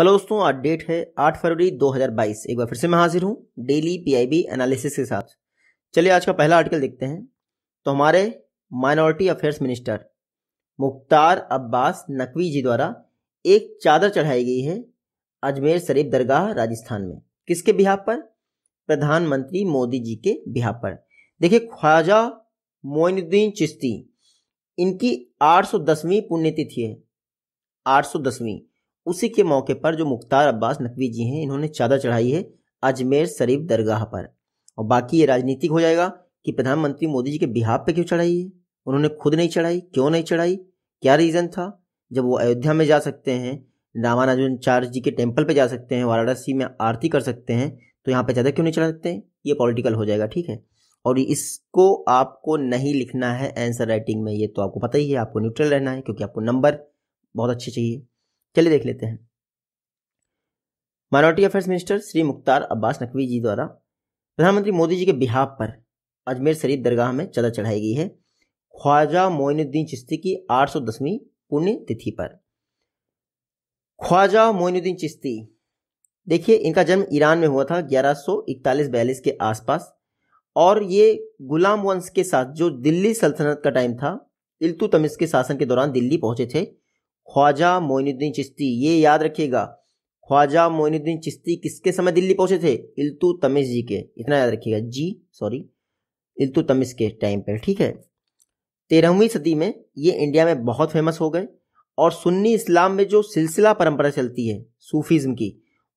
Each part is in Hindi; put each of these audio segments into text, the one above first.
हेलो दोस्तों आज डेट है 8 फरवरी 2022 एक बार फिर से मैं हाजिर हूँ डेली पीआईबी एनालिसिस के साथ चलिए आज का पहला आर्टिकल देखते हैं तो हमारे minority affairs minister Mukhtar Abbas Naqvi ji द्वारा एक चादर चढ़ाई गई है अजमेर शरीफ दरगाह राजस्थान में किसके बिहार पर प्रधानमंत्री मोदी जी के बिहार पर देखिए ख्वाजा मोइनुद्दीन चिश्ती इनकी 810वीं पुण्यतिथि है 810वीं उसी के मौके पर जो मुख्तार अब्बास नकवी जी हैं इन्होंने चादर चढ़ाई है अजमेर शरीफ दरगाह पर और बाकी ये राजनीतिक हो जाएगा कि प्रधानमंत्री मोदी जी के बिहार पर क्यों चढ़ाई है उन्होंने खुद नहीं चढ़ाई क्यों नहीं चढ़ाई क्या रीज़न था जब वो अयोध्या में जा सकते हैं रामानुजाचार्य जी के टेम्पल पर जा सकते हैं वाराणसी में आरती कर सकते हैं तो यहाँ पर ज़्यादा क्यों नहीं चढ़ा सकते हैं ये पॉलिटिकल हो जाएगा ठीक है और इसको आपको नहीं लिखना है आंसर राइटिंग में ये तो आपको पता ही है आपको न्यूट्रल रहना है क्योंकि आपको नंबर बहुत अच्छे चाहिए चलिए देख लेते हैं minority affairs minister Shri Mukhtar Abbas Naqvi ji द्वारा प्रधानमंत्री मोदी जी के बिहार पर अजमेर शरीफ दरगाह में चदर चढ़ाई गई है ख्वाजा मोइनुद्दीन चिश्ती की दसवीं पुण्य तिथि पर ख्वाजा मोइनुद्दीन चिश्ती देखिए इनका जन्म ईरान में हुआ था ग्यारह सौ के आसपास और ये गुलाम वंश के साथ जो दिल्ली सल्तनत का टाइम था इल्तुतमिश के शासन के दौरान दिल्ली पहुंचे थे ख्वाजा मोइनुद्दीन चिश्ती ये याद रखिएगा ख्वाजा मोइनुद्दीन चिश्ती किसके समय दिल्ली पहुंचे थे इल्तु तमिस जी के इतना याद रखिएगा जी सॉरी इल्तु तमिस के टाइम पर ठीक है तेरहवीं सदी में ये इंडिया में बहुत फेमस हो गए और सुन्नी इस्लाम में जो सिलसिला परंपरा चलती है सूफीज्म की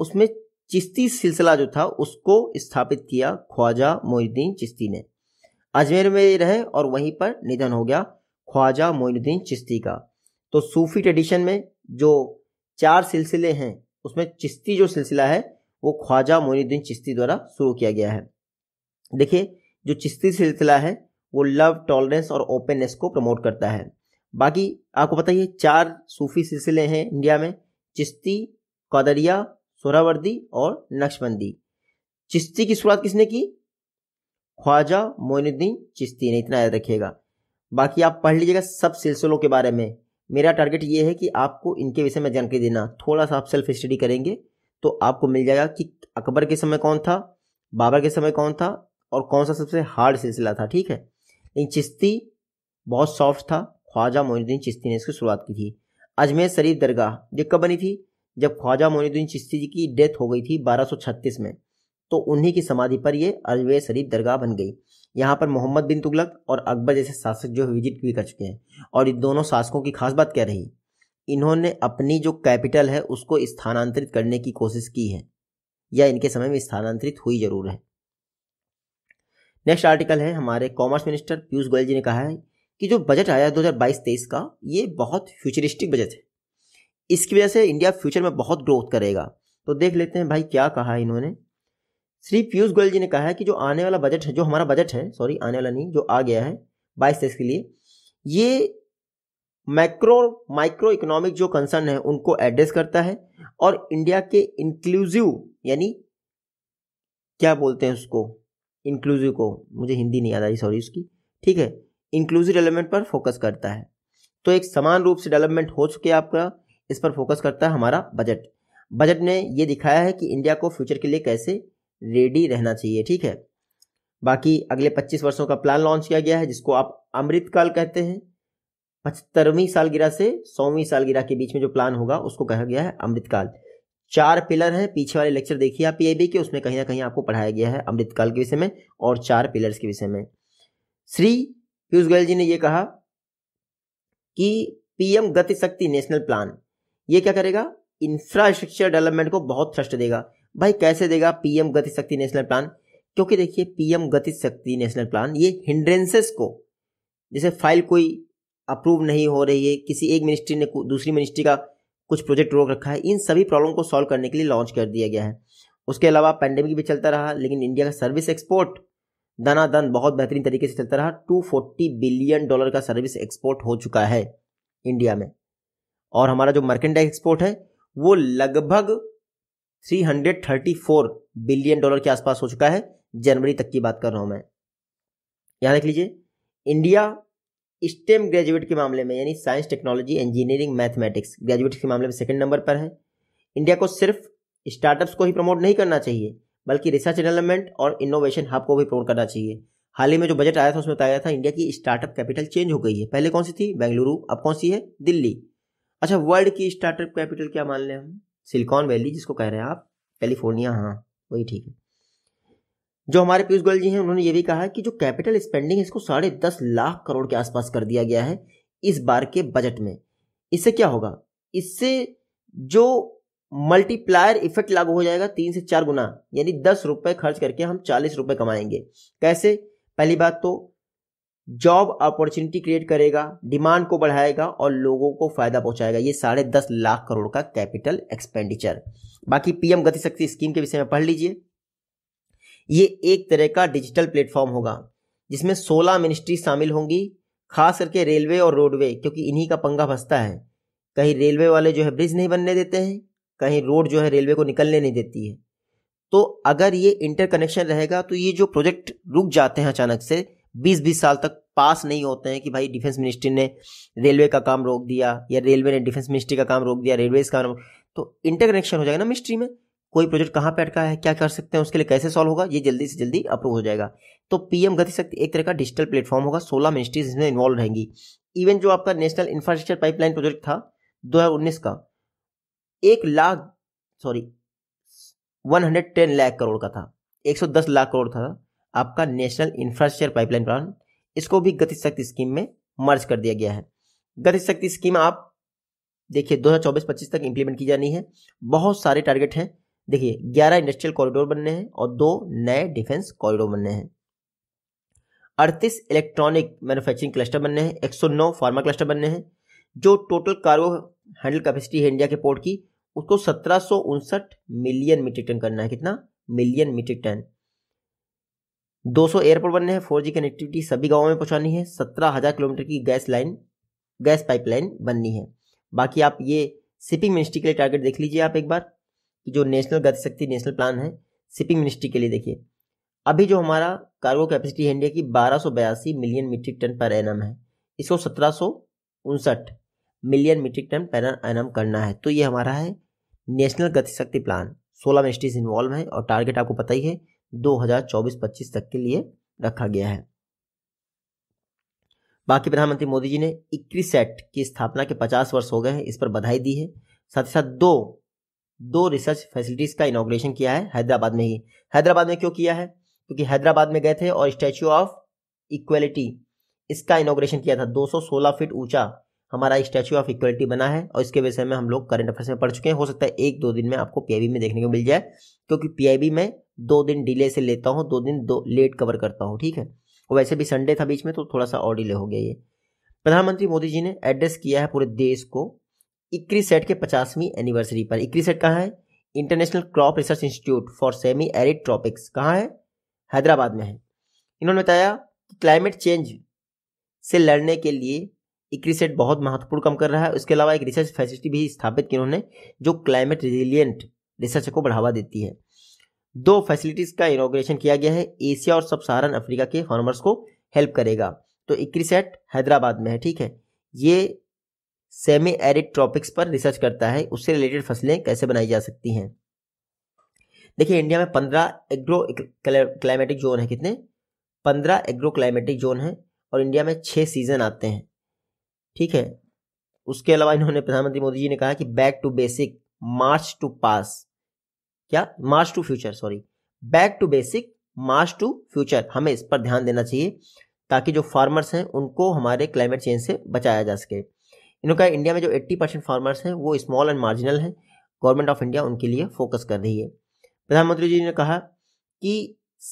उसमें चिश्ती सिलसिला जो था उसको स्थापित किया ख्वाजा मोइनुद्दीन चिश्ती ने अजमेर में रहे और वहीं पर निधन हो गया ख्वाजा मोइनुद्दीन चिश्ती का तो सूफी ट्रेडिशन में जो चार सिलसिले हैं उसमें चिश्ती जो सिलसिला है वो ख्वाजा मोइनुद्दीन चिश्ती द्वारा शुरू किया गया है देखिए जो चिश्ती सिलसिला है वो लव टॉलरेंस और ओपननेस को प्रमोट करता है बाकी आपको पता ही है चार सूफी सिलसिले हैं इंडिया में चिश्ती कदरिया सोरावर्दी और नक्शबंदी चिश्ती की शुरुआत किसने की ख्वाजा मोइनुद्दीन चिश्ती ने इतना याद रखिएगा बाकी आप पढ़ लीजिएगा सब सिलसिलों के बारे में मेरा टारगेट ये है कि आपको इनके विषय में जानकारी देना थोड़ा सा आप सेल्फ स्टडी करेंगे तो आपको मिल जाएगा कि अकबर के समय कौन था बाबर के समय कौन था और कौन सा सबसे हार्ड सिलसिला था ठीक है लेकिन चिश्ती बहुत सॉफ्ट था ख्वाजा मोहिद्दीन चिश्ती ने इसकी शुरुआत की थी अजमेर शरीफ दरगाह ये कब बनी थी जब ख्वाजा मोहिद्दीन चिश्ती जी की डेथ हो गई थी बारह में तो उन्हीं की समाधि पर यह अजमेर शरीफ दरगाह बन गई यहाँ पर मोहम्मद बिन तुगलक और अकबर जैसे शासक जो है विजिट भी कर चुके हैं और इन दोनों शासकों की खास बात क्या रही इन्होंने अपनी जो कैपिटल है उसको स्थानांतरित करने की कोशिश की है या इनके समय में स्थानांतरित हुई जरूर है नेक्स्ट आर्टिकल है हमारे कॉमर्स मिनिस्टर पीयूष गोयल जी ने कहा है कि जो बजट आया दो हज़ार बाईस का ये बहुत फ्यूचरिस्टिक बजट है इसकी वजह से इंडिया फ्यूचर में बहुत ग्रोथ करेगा तो देख लेते हैं भाई क्या कहा है इन्होंने श्री पीयूष गोयल जी ने कहा है कि जो आने वाला बजट है जो हमारा बजट है सॉरी आने वाला नहीं जो आ गया है बाईस तेईस के लिए ये मैक्रो माइक्रो इकोनॉमिक जो कंसर्न है उनको एड्रेस करता है और इंडिया के इंक्लूसिव यानी क्या बोलते हैं उसको इंक्लूसिव को मुझे हिंदी नहीं याद आ रही सॉरी उसकी ठीक है इंक्लूसिव डेवलपमेंट पर फोकस करता है तो एक समान रूप से डेवलपमेंट हो चुके आपका इस पर फोकस करता है हमारा बजट बजट ने ये दिखाया है कि इंडिया को फ्यूचर के लिए कैसे रेडी रहना चाहिए ठीक है बाकी अगले 25 वर्षों का प्लान लॉन्च किया गया है जिसको आप अमृतकाल कहते हैं पचहत्तरवीं सालगिरह से सौवीं सालगिरह के बीच में जो प्लान होगा उसको कहा गया है अमृतकाल चार पिलर हैं पीछे वाले लेक्चर देखिए आप पीएबी के उसमें कहीं ना कहीं आपको पढ़ाया गया है अमृतकाल के विषय में और चार पिलर्स के विषय में श्री पीयूष गोयल जी ने यह कहा कि पीएम गतिशक्ति नेशनल प्लान ये क्या करेगा इंफ्रास्ट्रक्चर डेवलपमेंट को बहुत थ्रस्ट देगा भाई कैसे देगा पीएम गति शक्ति नेशनल प्लान क्योंकि देखिए पीएम गति शक्ति नेशनल प्लान ये हिंड्रेंसेस को जैसे फाइल कोई अप्रूव नहीं हो रही है किसी एक मिनिस्ट्री ने दूसरी मिनिस्ट्री का कुछ प्रोजेक्ट रोक रखा है इन सभी प्रॉब्लम को सॉल्व करने के लिए लॉन्च कर दिया गया है उसके अलावा पैंडेमिक भी चलता रहा लेकिन इंडिया का सर्विस एक्सपोर्ट दन बहुत बेहतरीन तरीके से चलता रहा 240 बिलियन डॉलर का सर्विस एक्सपोर्ट हो चुका है इंडिया में और हमारा जो मर्केंडाइज एक्सपोर्ट है वो लगभग 334 बिलियन डॉलर के आसपास हो चुका है जनवरी तक की बात कर रहा हूं मैं यहां देख लीजिए इंडिया स्टेम ग्रेजुएट के मामले में यानी science technology engineering mathematics graduate के मामले में सेकंड नंबर पर है इंडिया को सिर्फ स्टार्टअप्स को ही प्रमोट नहीं करना चाहिए बल्कि रिसर्च डेवलपमेंट और इनोवेशन हब को भी प्रमोट करना चाहिए हाल ही में जो बजट आया था उसमें बताया गया था इंडिया की स्टार्टअप कैपिटल चेंज हो गई है पहले कौन सी थी बेंगलुरु अब कौन सी है दिल्ली अच्छा वर्ल्ड की स्टार्टअप कैपिटल क्या मान लें हम सिलिकॉन वैली जिसको कह रहे हैं आप कैलिफोर्निया हाँ वही ठीक है जो हमारे पीयूष गोयल जी हैं उन्होंने ये भी कहा कि जो कैपिटल स्पेंडिंग है इसको साढ़े दस लाख करोड़ के आसपास कर दिया गया है इस बार के बजट में इससे क्या होगा इससे जो मल्टीप्लायर इफेक्ट लागू हो जाएगा तीन से चार गुना यानी दस रुपये खर्च करके हम चालीस रुपये कमाएंगे कैसे पहली बात तो जॉब अपॉर्चुनिटी क्रिएट करेगा डिमांड को बढ़ाएगा और लोगों को फायदा पहुंचाएगा ये साढ़े दस लाख करोड़ का कैपिटल एक्सपेंडिचर बाकी पीएम गतिशक्ति स्कीम के विषय में पढ़ लीजिए ये एक तरह का डिजिटल प्लेटफॉर्म होगा जिसमें 16 मिनिस्ट्री शामिल होंगी खास करके रेलवे और रोडवे क्योंकि इन्हीं का पंगा फंसता है कहीं रेलवे वाले जो है ब्रिज नहीं बनने देते हैं कहीं रोड जो है रेलवे को निकलने नहीं देती है तो अगर ये इंटरकनेक्शन रहेगा तो ये जो प्रोजेक्ट रुक जाते हैं अचानक से बीस बीस साल तक पास नहीं होते हैं कि भाई डिफेंस मिनिस्ट्री ने रेलवे का काम रोक दिया या रेलवे ने डिफेंस मिनिस्ट्री का काम रोक दिया रेलवे का काम तो इंटरकनेक्शन हो जाएगा ना मिनिस्ट्री में कोई प्रोजेक्ट कहाँ पर अटका है क्या कर सकते हैं उसके लिए कैसे सॉल्व होगा ये जल्दी से जल्दी अप्रूव हो जाएगा तो पीएम गति शक्ति एक तरह का डिजिटल प्लेटफॉर्म होगा सोलह मिनिस्ट्रीज इसमें इन्वॉल्व रहेंगी इवन जो आपका नेशनल इंफ्रास्ट्रक्चर पाइपलाइन प्रोजेक्ट था दो का एक लाख सॉरी वन लाख करोड़ का था एक लाख करोड़ था आपका नेशनल इंफ्रास्ट्रक्चर पाइपलाइन प्लान इसको भी गति शक्ति स्कीम में मर्ज कर दिया गया है गति शक्ति स्कीम आप देखिए 2024-25 तक इंप्लीमेंट की जानी है बहुत सारे टारगेट हैं देखिए 11 इंडस्ट्रियल कॉरिडोर बनने हैं और दो नए डिफेंस कॉरिडोर बनने हैं 38 इलेक्ट्रॉनिक मैन्युफैक्चरिंग क्लस्टर बनने हैं 109 फार्मा क्लस्टर बनने हैं जो टोटल कार्गो हैंडल कैपेसिटी है इंडिया के पोर्ट की उसको सत्रह मिलियन मीट्रिक टन करना है कितना मिलियन मीट्रिक टन दो सौ एयरपोर्ट बनने हैं फोर जी कनेक्टिविटी सभी गाँव में पहुँचानी है सत्रह हज़ार किलोमीटर की गैस लाइन गैस पाइपलाइन बननी है बाकी आप ये शिपिंग मिनिस्ट्री के लिए टारगेट देख लीजिए आप एक बार कि जो नेशनल गतिशक्ति नेशनल प्लान है शिपिंग मिनिस्ट्री के लिए देखिए अभी जो हमारा कार्गो कैपेसिटी है इंडिया की बारह million metric ton per annum इसको सत्रह मिलियन मीट्रिक टन पर एन करना है तो ये हमारा है नेशनल गतिशक्ति प्लान सोलह मिनिस्ट्रीज इन्वॉल्व है और टारगेट आपको पता ही है 2024-25 तक के लिए रखा गया है बाकी प्रधानमंत्री मोदी जी ने इक्रीसेट की स्थापना के 50 वर्ष हो गए हैं इस पर बधाई दी है साथ ही साथ दो दो रिसर्च फैसिलिटीज का इनोग्रेशन किया है हैदराबाद में ही हैदराबाद में क्यों किया है क्योंकि हैदराबाद में गए थे और स्टैच्यू ऑफ इक्वेलिटी इसका इनोग्रेशन किया था 216 फीट ऊंचा हमारा स्टैचू ऑफ इक्वलिटी बना है और इसके विषय में हम लोग करंट अफेयर्स में पढ़ चुके हैं हो सकता है एक दो दिन में आपको पीआईबी में देखने को मिल जाए क्योंकि पीआईबी में दो दिन डिले से लेता हूँ दो दिन दो लेट कवर करता हूँ ठीक है और वैसे भी संडे था बीच में तो थोड़ा सा और डिले हो गया ये प्रधानमंत्री मोदी जी ने एड्रेस किया है पूरे देश को इक्री सेट के पचासवीं एनिवर्सरी पर इक्री सेट कहाँ है international crop research institute for semi arid tropics कहाँ है हैदराबाद में है इन्होंने बताया कि क्लाइमेट चेंज से लड़ने के लिए एक सेट बहुत महत्वपूर्ण काम कर रहा है उसके अलावा एक रिसर्च फैसिलिटी भी स्थापित की उन्होंने जो क्लाइमेट रिजिलियंट रिसर्च को बढ़ावा देती है दो फैसिलिटीज़ का इनोग्रेशन किया गया है एशिया और सब सहारन अफ्रीका के फार्मर्स को हेल्प करेगा तो इक्रीसेट हैदराबाद में है ठीक है ये सेमी एरिड ट्रॉपिक्स पर रिसर्च करता है उससे रिलेटेड फसलें कैसे बनाई जा सकती हैं देखिए इंडिया में पंद्रह एग्रो क्लाइमेटिक जोन है कितने पंद्रह एग्रो क्लाइमेटिक जोन है और इंडिया में छः सीज़न आते हैं ठीक है उसके अलावा इन्होंने प्रधानमंत्री मोदी जी ने कहा कि back to basic march to पास क्या march to future sorry back to basic march to future हमें इस पर ध्यान देना चाहिए ताकि जो फार्मर्स हैं उनको हमारे क्लाइमेट चेंज से बचाया जा सके इन्होंने कहा इंडिया में जो 80 परसेंट फार्मर्स हैं वो स्मॉल एंड मार्जिनल हैं गवर्नमेंट ऑफ इंडिया उनके लिए फोकस कर रही है प्रधानमंत्री जी ने कहा कि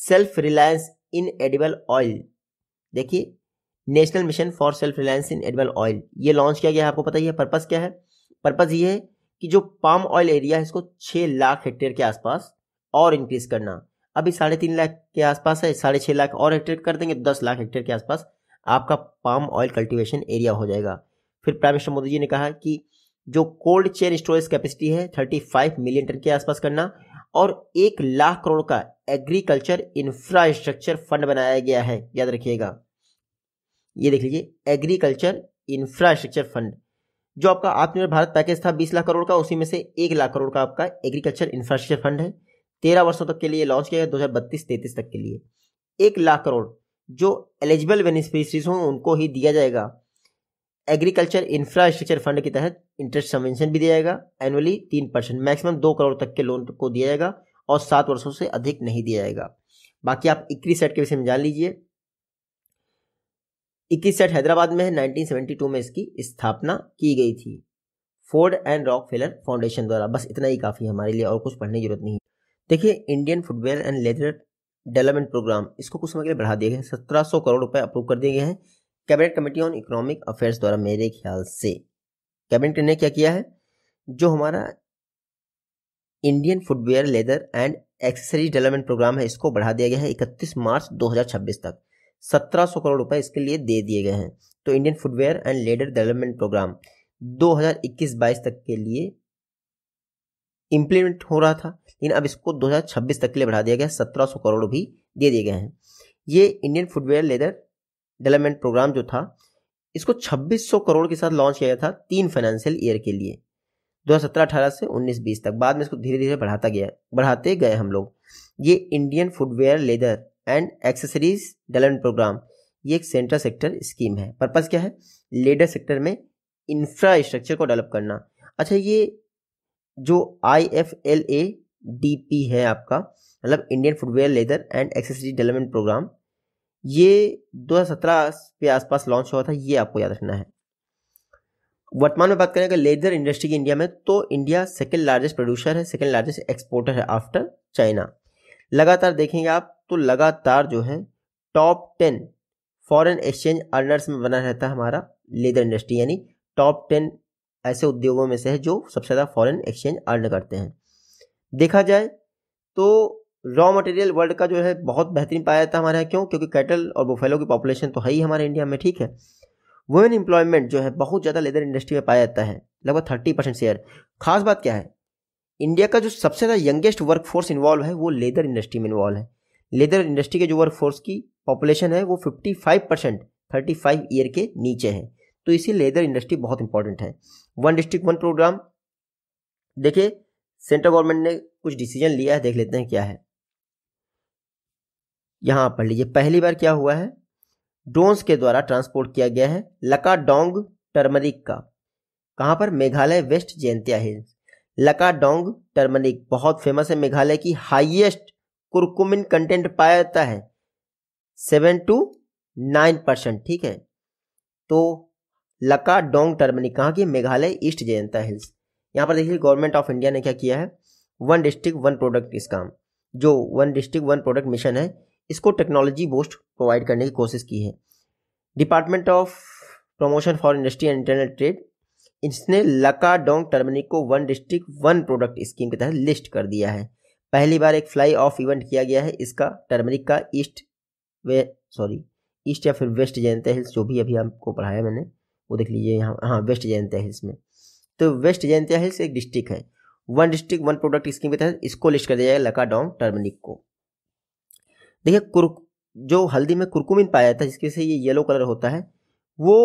self reliance in edible oil देखिए national mission for self reliance in animal oil ये लॉन्च किया गया है आपको पता ही है पर्पज़ क्या है पर्पज़ ये है कि जो पाम ऑयल एरिया है इसको छः लाख हेक्टेयर के आसपास और इंक्रीज करना अभी साढ़े तीन लाख के आसपास है साढ़े छः लाख और हेक्टेयर कर देंगे दस लाख हेक्टेयर के आसपास आपका पाम ऑयल कल्टीवेशन एरिया हो जाएगा फिर प्राइम मिनिस्टर मोदी जी ने कहा कि जो कोल्ड चेन स्टोरेज कैपेसिटी है थर्टी फाइव मिलियन टन के आसपास करना और एक लाख करोड़ का एग्रीकल्चर इंफ्रास्ट्रक्चर फंड बनाया गया है याद रखिएगा ये देख लीजिए एग्रीकल्चर इंफ्रास्ट्रक्चर फंड जो आपका आत्मनिर्भर भारत पैकेज था बीस लाख करोड़ का उसी में से एक लाख करोड़ का आपका एग्रीकल्चर इंफ्रास्ट्रक्चर फंड है तेरह वर्षों तक के लिए लॉन्च किया गया दो हज़ार बत्तीस तैतीस तक के लिए एक लाख करोड़ जो एलिजिबल बेनिफिशरीज हों उनको ही दिया जाएगा एग्रीकल्चर इंफ्रास्ट्रक्चर फंड के तहत इंटरेस्ट सबवेंशन भी दिया जाएगा एनुअली तीन परसेंट मैक्सिमम दो करोड़ तक के लोन को दिया जाएगा और सात वर्षों से अधिक नहीं दिया जाएगा बाकी आप इक्कीस सेट के विषय में जान लीजिए इक्कीस सेट हैदराबाद में है नाइनटीन में इसकी स्थापना की गई थी Ford and Rockefeller foundation द्वारा बस इतना ही काफ़ी है हमारे लिए और कुछ पढ़ने की जरूरत नहीं देखिए Indian football and leather development programme इसको कुछ समय के लिए बढ़ा दिया गया है सत्रह सौ करोड़ रुपए अप्रूव कर दिए गए हैं cabinet committee on economic affairs द्वारा मेरे ख्याल से कैबिनेट ने क्या किया है जो हमारा Indian footwear leather and accessory development programme है इसको बढ़ा दिया गया है इकतीस मार्च दो तक सौ करोड़ रुपए इसके लिए दे दिए गए हैं तो Indian footwear and leather development programme 2021-22 तक के लिए इम्प्लीमेंट हो रहा था लेकिन अब इसको 2026 तक के लिए बढ़ा दिया गया सत्रह सौ करोड़ भी दे दिए गए हैं ये Indian footwear leather development programme जो था इसको 2600 करोड़ के साथ लॉन्च किया गया था तीन फाइनेंशियल ईयर के लिए 2017-18 से 19-20 तक बाद में इसको धीरे धीरे बढ़ाता गया बढ़ाते गए हम लोग ये Indian footwear leather and accessories development programme ये एक सेंट्रल सेक्टर स्कीम है पर्पज़ क्या है लेडर सेक्टर में इंफ्रास्ट्रक्चर को डेवलप करना अच्छा ये जो I F L A D P है आपका मतलब Indian footwear leather and accessory development programme ये 2017 के आसपास लॉन्च हुआ था ये आपको याद रखना है वर्तमान में बात करें अगर लेदर इंडस्ट्री की इंडिया में तो इंडिया सेकेंड लार्जेस्ट प्रोड्यूसर है सेकेंड लार्जेस्ट एक्सपोर्टर है आफ्टर चाइना लगातार देखेंगे आप तो लगातार जो है top ten foreign exchange earners में बना रहता है हमारा लेदर इंडस्ट्री यानी टॉप टेन ऐसे उद्योगों में से है जो सबसे ज़्यादा फॉरेन एक्सचेंज अर्न करते हैं देखा जाए तो रॉ मटेरियल वर्ल्ड का जो है बहुत बेहतरीन पाया जाता है हमारे यहाँ क्यों क्योंकि कैटल और बुफेलो की पॉपुलेशन तो है ही हमारे इंडिया में ठीक है वुमेन एम्प्लॉयमेंट जो है बहुत ज़्यादा लेदर इंडस्ट्री में पाया जाता है लगभग थर्टी परसेंट शेयर खास बात क्या है इंडिया का जो सबसे ज़्यादा यंगेस्ट वर्कफोर्स इन्वॉल्व है वो लेदर इंडस्ट्री में इन्वॉल्व है लेदर इंडस्ट्री के जो वर्कफोर्स की पॉपुलेशन है वो 55 परसेंट थर्टी फाइव ईयर के नीचे है तो इसी लेदर इंडस्ट्री बहुत इंपॉर्टेंट है वन डिस्ट्रिक्ट वन प्रोग्राम देखिए सेंट्रल गवर्नमेंट ने कुछ डिसीजन लिया है देख लेते हैं क्या है यहाँ पढ़ लीजिए पहली बार क्या हुआ है ड्रोन्स के द्वारा ट्रांसपोर्ट किया गया है लकाडोंग टर्मरिक का कहाँ पर Meghalaya west Jaintia hills Lakadong turmeric बहुत फेमस है मेघालय की हाईएस्ट कुरकुमिन कंटेंट पाया जाता है सेवन टू नाइन परसेंट ठीक है तो लका डोंग टर्मनी कहाँ की मेघालय ईस्ट जयंता हिल्स यहाँ पर देखिए गवर्नमेंट ऑफ इंडिया ने क्या किया है वन डिस्ट्रिक्ट वन प्रोडक्ट इस काम जो one district one product mission है इसको टेक्नोलॉजी बोस्ट प्रोवाइड करने की कोशिश की है department of promotion for industry and internet trade इसने लका डोंग टर्मनी को one district one product scheme के तहत लिस्ट कर दिया है पहली बार एक फ्लाई ऑफ इवेंट किया गया है इसका टर्मरिक का ईस्ट वे सॉरी ईस्ट या फिर वेस्ट जयंता हिल्स जो भी अभी आपको पढ़ाया मैंने वो देख लीजिए यहाँ हाँ वेस्ट जयंता हिल्स में तो वेस्ट जयंतिया हिल्स एक डिस्ट्रिक्ट है one district one product scheme के तहत इसको लिस्ट कर दिया जाएगा लकाडोंग टर्मनिक को देखिए कुरु जो हल्दी में कुरकुमिन पाया जाता है जिसकी से ये येलो कलर होता है वो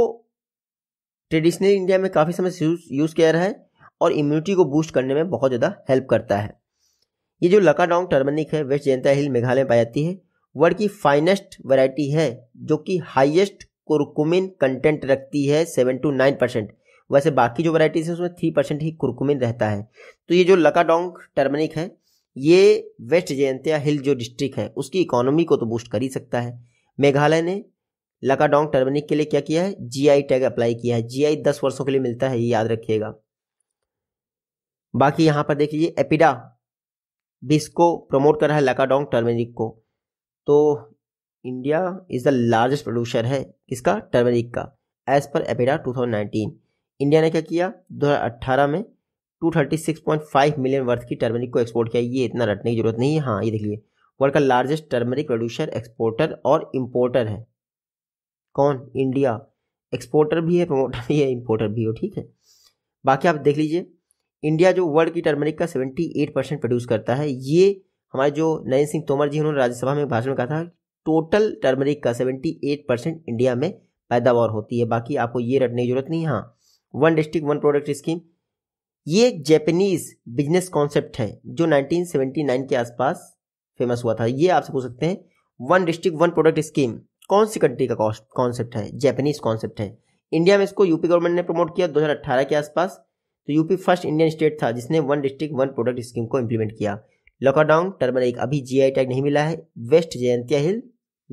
ट्रेडिशनल इंडिया में काफ़ी समय से यूज़ किया जा रहा है और इम्यूनिटी को बूस्ट करने में बहुत ज़्यादा हेल्प करता है ये जो लकाडोंग टर्मनिक है वेस्ट जयंता हिल मेघालय में पाई जाती है वर्ल्ड की फाइनेस्ट वैरायटी है जो कि हाईएस्ट कुरकुमिन कंटेंट रखती है सेवन टू नाइन परसेंट वैसे बाकी जो वैरायटीज है उसमें थ्री परसेंट ही कुरकुमिन रहता है तो ये जो लकाडोंग टर्मनिक है ये वेस्ट जयंतिया हिल जो डिस्ट्रिक्ट है उसकी इकोनॉमी को तो बूस्ट कर ही सकता है मेघालय ने लकाडोंग टर्मनिक के लिए क्या किया है जीआई टैग अप्लाई किया है जीआई दस वर्षों के लिए मिलता है ये याद रखिएगा बाकी यहाँ पर देख लीजिए एपिडा बीस को प्रमोट कर रहा है लकाडोंग टर्मेरिक को तो India is the largest producer है किसका टर्मेरिक का एज़ पर एपेडा 2019 इंडिया ने क्या किया 2018 में 236.5 मिलियन वर्थ की टर्मेरिक को एक्सपोर्ट किया ये इतना रटने की जरूरत नहीं है हाँ ये देखिए वर्ल्ड का लार्जेस्ट टर्मेरिक प्रोड्यूसर एक्सपोर्टर और इम्पोर्टर है कौन इंडिया एक्सपोर्टर भी है प्रमोटर भी है इम्पोर्टर भी हो ठीक है बाकी आप देख लीजिए इंडिया जो वर्ल्ड की टर्मरिक का सेवेंटी एट परसेंट प्रोड्यूस करता है ये हमारे जो नरेंद्र सिंह तोमर जी उन्होंने राज्यसभा में भाषण में कहा था टोटल टर्मरिक का सेवेंटी एट परसेंट इंडिया में पैदावार होती है बाकी आपको ये रटने की जरूरत नहीं हाँ one district one product scheme ये एक जैपनीज बिजनेस कॉन्सेप्ट है जो 1979 के आसपास फेमस हुआ था ये आपसे पूछ सकते हैं one district one product scheme कौन सी कंट्री का कॉन्सेप्ट है जैपनीज कॉन्सेप्ट है इंडिया में इसको यूपी गवर्नमेंट ने प्रमोट किया 2018 के आसपास तो यूपी फर्स्ट इंडियन स्टेट था जिसने one district one product scheme को इम्प्लीमेंट किया लॉकडाउन लोकाडोंग एक अभी जी टैग नहीं मिला है वेस्ट जयंतिया हिल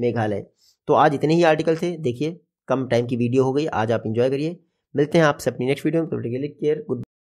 मेघालय तो आज इतने ही आर्टिकल थे देखिए कम टाइम की वीडियो हो गई आज आप इंजॉय करिए मिलते हैं आपसे अपनी नेक्स्ट वीडियो में तो केयर गुड